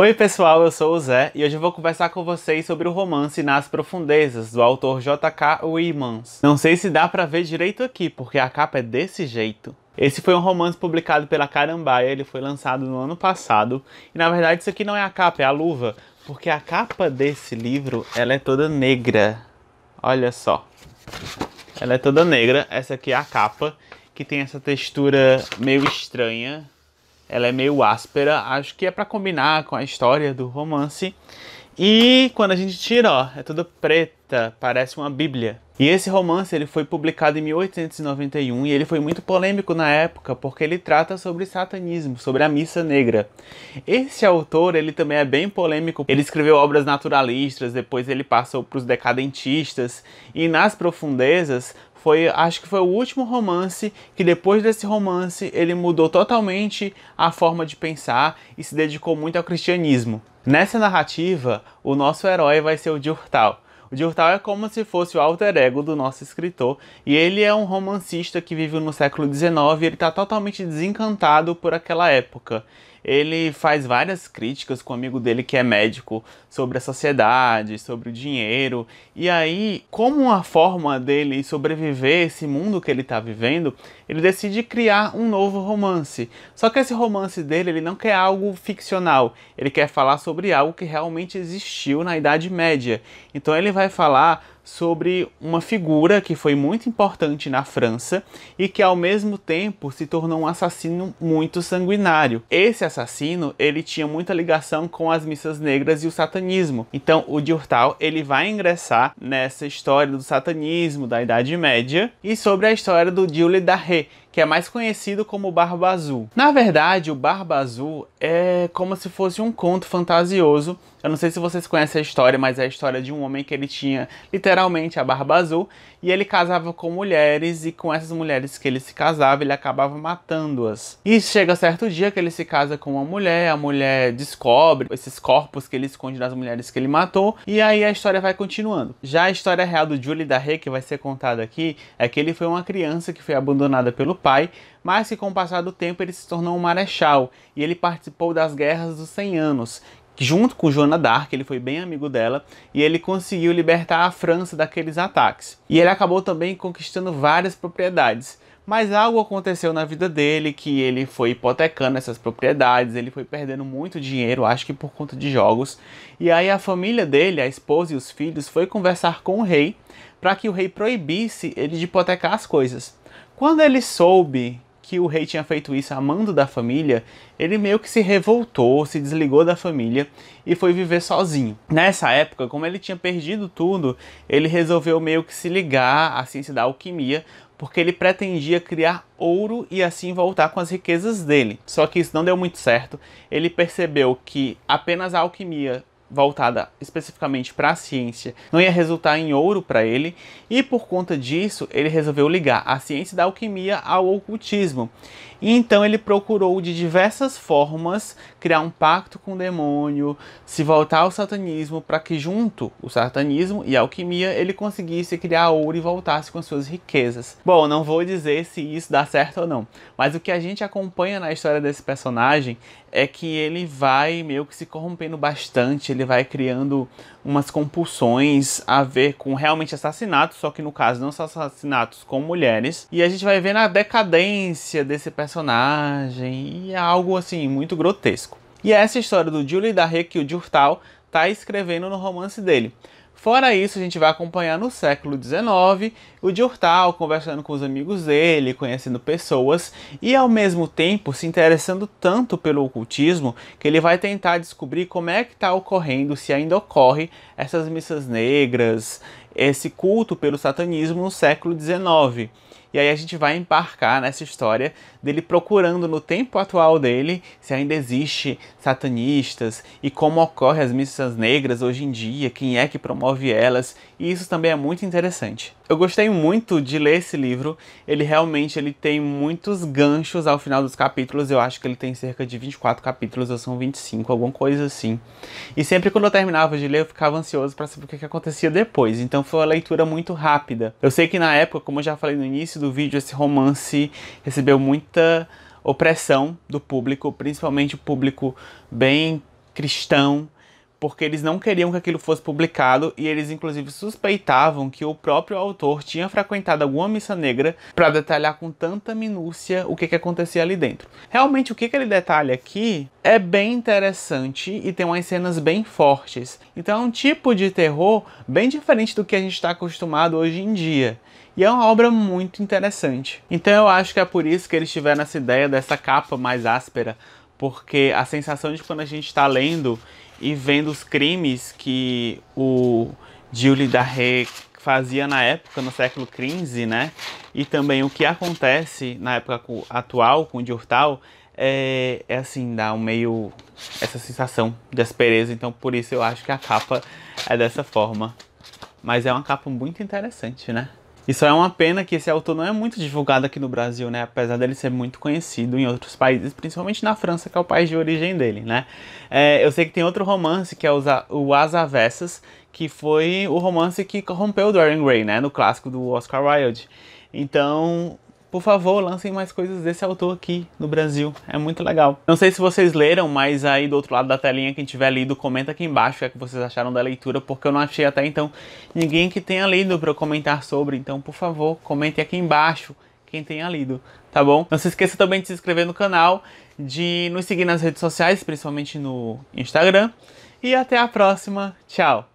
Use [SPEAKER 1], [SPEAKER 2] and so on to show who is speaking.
[SPEAKER 1] Oi pessoal, eu sou o Zé e hoje eu vou conversar com vocês sobre o romance Nas Profundezas, do autor J.K. Wimans. Não sei se dá pra ver direito aqui, porque a capa é desse jeito. Esse foi um romance publicado pela Carambaia, ele foi lançado no ano passado. E na verdade isso aqui não é a capa, é a luva, porque a capa desse livro, ela é toda negra. Olha só. Ela é toda negra, essa aqui é a capa, que tem essa textura meio estranha, ela é meio áspera, acho que é para combinar com a história do romance. E quando a gente tira, ó, é tudo preta, parece uma bíblia. E esse romance ele foi publicado em 1891 e ele foi muito polêmico na época porque ele trata sobre satanismo, sobre a missa negra. Esse autor ele também é bem polêmico. Ele escreveu obras naturalistas, depois ele passou para os decadentistas e nas profundezas foi, acho que foi o último romance que depois desse romance ele mudou totalmente a forma de pensar e se dedicou muito ao cristianismo. Nessa narrativa, o nosso herói vai ser o Durtal O Durtal é como se fosse o alter ego do nosso escritor, e ele é um romancista que vive no século XIX e ele está totalmente desencantado por aquela época ele faz várias críticas com um amigo dele que é médico sobre a sociedade, sobre o dinheiro. E aí, como uma forma dele sobreviver esse mundo que ele está vivendo, ele decide criar um novo romance. Só que esse romance dele, ele não quer algo ficcional, ele quer falar sobre algo que realmente existiu na Idade Média. Então ele vai falar sobre uma figura que foi muito importante na França e que ao mesmo tempo se tornou um assassino muito sanguinário. Esse assassino, ele tinha muita ligação com as missas negras e o satanismo. Então, o Durtal ele vai ingressar nessa história do satanismo da Idade Média e sobre a história do Jules Darré, que é mais conhecido como Barba Azul. Na verdade, o Barba Azul é como se fosse um conto fantasioso. Eu não sei se vocês conhecem a história, mas é a história de um homem que ele tinha literalmente a barba azul e ele casava com mulheres e com essas mulheres que ele se casava, ele acabava matando-as. E chega certo dia que ele se casa com uma mulher, a mulher descobre esses corpos que ele esconde das mulheres que ele matou e aí a história vai continuando. Já a história real do Julie Darré, que vai ser contada aqui, é que ele foi uma criança que foi abandonada pelo pai pai, mas que com o passar do tempo ele se tornou um marechal e ele participou das Guerras dos 100 Anos, junto com Joana d'Arc, ele foi bem amigo dela, e ele conseguiu libertar a França daqueles ataques. E ele acabou também conquistando várias propriedades. Mas algo aconteceu na vida dele que ele foi hipotecando essas propriedades, ele foi perdendo muito dinheiro, acho que por conta de jogos. E aí a família dele, a esposa e os filhos, foi conversar com o rei para que o rei proibisse ele de hipotecar as coisas. Quando ele soube que o rei tinha feito isso a mando da família, ele meio que se revoltou, se desligou da família e foi viver sozinho. Nessa época, como ele tinha perdido tudo, ele resolveu meio que se ligar à ciência da alquimia, porque ele pretendia criar ouro e assim voltar com as riquezas dele. Só que isso não deu muito certo. Ele percebeu que apenas a alquimia voltada especificamente para a ciência não ia resultar em ouro para ele, e por conta disso ele resolveu ligar a ciência da alquimia ao ocultismo. E então ele procurou de diversas formas criar um pacto com o demônio, se voltar ao satanismo para que junto o satanismo e a alquimia ele conseguisse criar ouro e voltasse com suas riquezas. Bom, não vou dizer se isso dá certo ou não, mas o que a gente acompanha na história desse personagem é que ele vai meio que se corrompendo bastante, ele vai criando umas compulsões a ver com realmente assassinatos, só que no caso não são assassinatos com mulheres. E a gente vai ver na decadência desse personagem personagem, e é algo assim muito grotesco. E é essa história do Julie Darré que o Durtal está escrevendo no romance dele. Fora isso, a gente vai acompanhar no século XIX o Durtal conversando com os amigos dele, conhecendo pessoas e ao mesmo tempo se interessando tanto pelo ocultismo que ele vai tentar descobrir como é que está ocorrendo, se ainda ocorre essas missas negras esse culto pelo satanismo no século XIX. E aí a gente vai embarcar nessa história dele procurando no tempo atual dele se ainda existe satanistas e como ocorrem as missas negras hoje em dia, quem é que promove elas, e isso também é muito interessante. Eu gostei muito de ler esse livro. Ele realmente ele tem muitos ganchos ao final dos capítulos. Eu acho que ele tem cerca de 24 capítulos, ou são 25, alguma coisa assim. E sempre quando eu terminava de ler, eu ficava ansioso para saber o que, que, acontecia depois. Então foi uma leitura muito rápida. Eu sei que na época, como eu já falei no início do vídeo, esse romance recebeu muita opressão do público, principalmente o público bem cristão porque eles não queriam que aquilo fosse publicado e eles inclusive suspeitavam que o próprio autor tinha frequentado alguma missa negra para detalhar com tanta minúcia o que, que acontecia ali dentro. Realmente o que, que ele detalha aqui é bem interessante e tem umas cenas bem fortes. Então é um tipo de terror bem diferente do que a gente está acostumado hoje em dia. E é uma obra muito interessante. Então eu acho que é por isso que eles tiveram essa ideia dessa capa mais áspera, porque a sensação de quando a gente está lendo e vendo os crimes que o Jules Darré fazia na época, no século XV, né? E também o que acontece na época atual com o Diurtal é, é assim, dá um meio essa sensação de aspereza. Então por isso eu acho que a capa é dessa forma. Mas é uma capa muito interessante, né? Isso é uma pena que esse autor não é muito divulgado aqui no Brasil, né? Apesar dele ser muito conhecido em outros países, principalmente na França, que é o país de origem dele, né? É, eu sei que tem outro romance que é o As Avessas, que foi o romance que corrompeu o Dorian Gray, né? No clássico do Oscar Wilde. Então, por favor, lancem mais coisas desse autor aqui no Brasil. É muito legal. Não sei se vocês leram, mas aí do outro lado da telinha, quem tiver lido, comenta aqui embaixo o que, é que vocês acharam da leitura, porque eu não achei até então ninguém que tenha lido para eu comentar sobre. Então, por favor, comentem aqui embaixo quem tenha lido, tá bom? Não se esqueça também de se inscrever no canal, de nos seguir nas redes sociais, principalmente no Instagram. E até a próxima. Tchau!